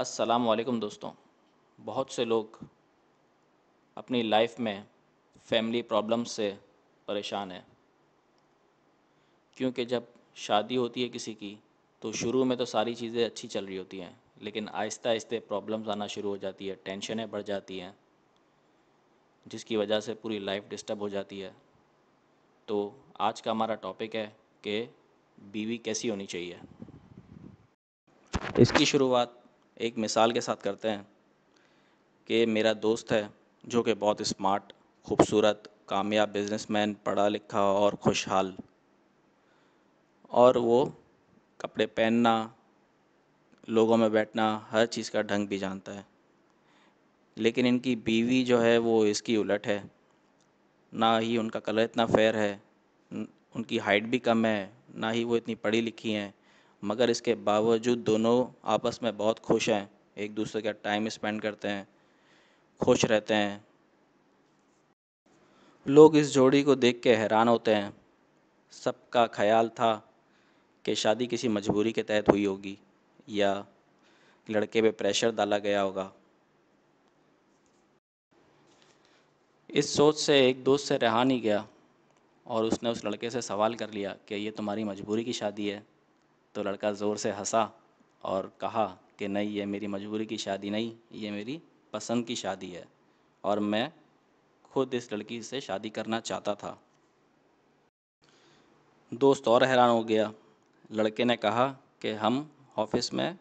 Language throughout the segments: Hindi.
अस्सलाम वालेकुम दोस्तों बहुत से लोग अपनी लाइफ में फैमिली प्रॉब्लम्स से परेशान हैं क्योंकि जब शादी होती है किसी की तो शुरू में तो सारी चीज़ें अच्छी चल रही होती हैं लेकिन आहिस्ता आहिस्ते प्रॉब्लम्स आना शुरू हो जाती है टेंशनें बढ़ जाती हैं जिसकी वजह से पूरी लाइफ डिस्टर्ब हो जाती है तो आज का हमारा टॉपिक है कि बीवी कैसी होनी चाहिए इसकी शुरुआत एक मिसाल के साथ करते हैं कि मेरा दोस्त है जो कि बहुत स्मार्ट खूबसूरत कामयाब बिजनेसमैन पढ़ा लिखा और खुशहाल और वो कपड़े पहनना लोगों में बैठना हर चीज़ का ढंग भी जानता है लेकिन इनकी बीवी जो है वो इसकी उलट है ना ही उनका कलर इतना फेयर है उनकी हाइट भी कम है ना ही वो इतनी पढ़ी लिखी हैं मगर इसके बावजूद दोनों आपस में बहुत खुश हैं एक दूसरे का टाइम स्पेंड करते हैं खुश रहते हैं लोग इस जोड़ी को देख के हैरान होते हैं सबका ख्याल था कि शादी किसी मजबूरी के तहत हुई होगी या लड़के पे प्रेशर डाला गया होगा इस सोच से एक दोस्त से रहा नहीं गया और उसने उस लड़के से सवाल कर लिया कि ये तुम्हारी मजबूरी की शादी है तो लड़का ज़ोर से हंसा और कहा कि नहीं ये मेरी मजबूरी की शादी नहीं ये मेरी पसंद की शादी है और मैं खुद इस लड़की से शादी करना चाहता था दोस्त और हैरान हो गया लड़के ने कहा कि हम ऑफिस में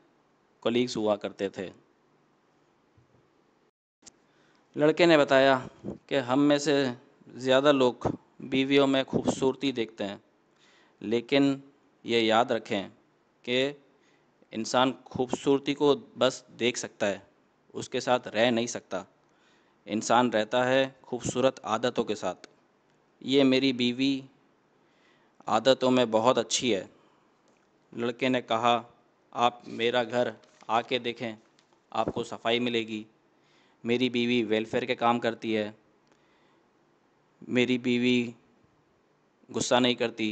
कोलीग्स हुआ करते थे लड़के ने बताया कि हम में से ज़्यादा लोग बीवियों में खूबसूरती देखते हैं लेकिन ये याद रखें कि इंसान खूबसूरती को बस देख सकता है उसके साथ रह नहीं सकता इंसान रहता है खूबसूरत आदतों के साथ ये मेरी बीवी आदतों में बहुत अच्छी है लड़के ने कहा आप मेरा घर आके देखें आपको सफाई मिलेगी मेरी बीवी वेलफेयर के काम करती है मेरी बीवी गुस्सा नहीं करती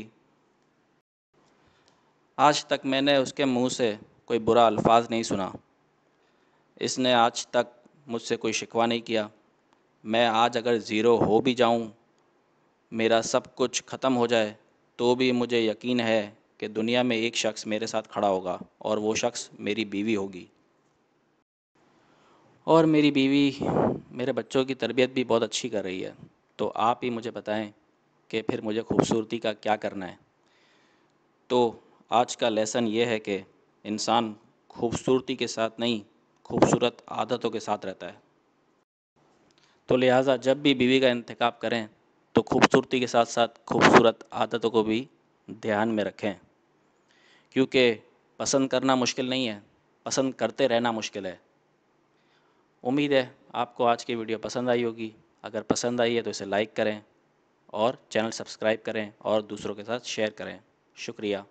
आज तक मैंने उसके मुंह से कोई बुरा अल्फाज नहीं सुना इसने आज तक मुझसे कोई शिकवा नहीं किया मैं आज अगर ज़ीरो हो भी जाऊं, मेरा सब कुछ ख़त्म हो जाए तो भी मुझे यकीन है कि दुनिया में एक शख्स मेरे साथ खड़ा होगा और वो शख्स मेरी बीवी होगी और मेरी बीवी मेरे बच्चों की तरबियत भी बहुत अच्छी कर रही है तो आप ही मुझे बताएं कि फिर मुझे खूबसूरती का क्या करना है तो आज का लेसन ये है कि इंसान खूबसूरती के साथ नहीं खूबसूरत आदतों के साथ रहता है तो लिहाजा जब भी बीवी का इंतखब करें तो खूबसूरती के साथ साथ खूबसूरत आदतों को भी ध्यान में रखें क्योंकि पसंद करना मुश्किल नहीं है पसंद करते रहना मुश्किल है उम्मीद है आपको आज की वीडियो पसंद आई होगी अगर पसंद आई है तो इसे लाइक करें और चैनल सब्सक्राइब करें और दूसरों के साथ शेयर करें शुक्रिया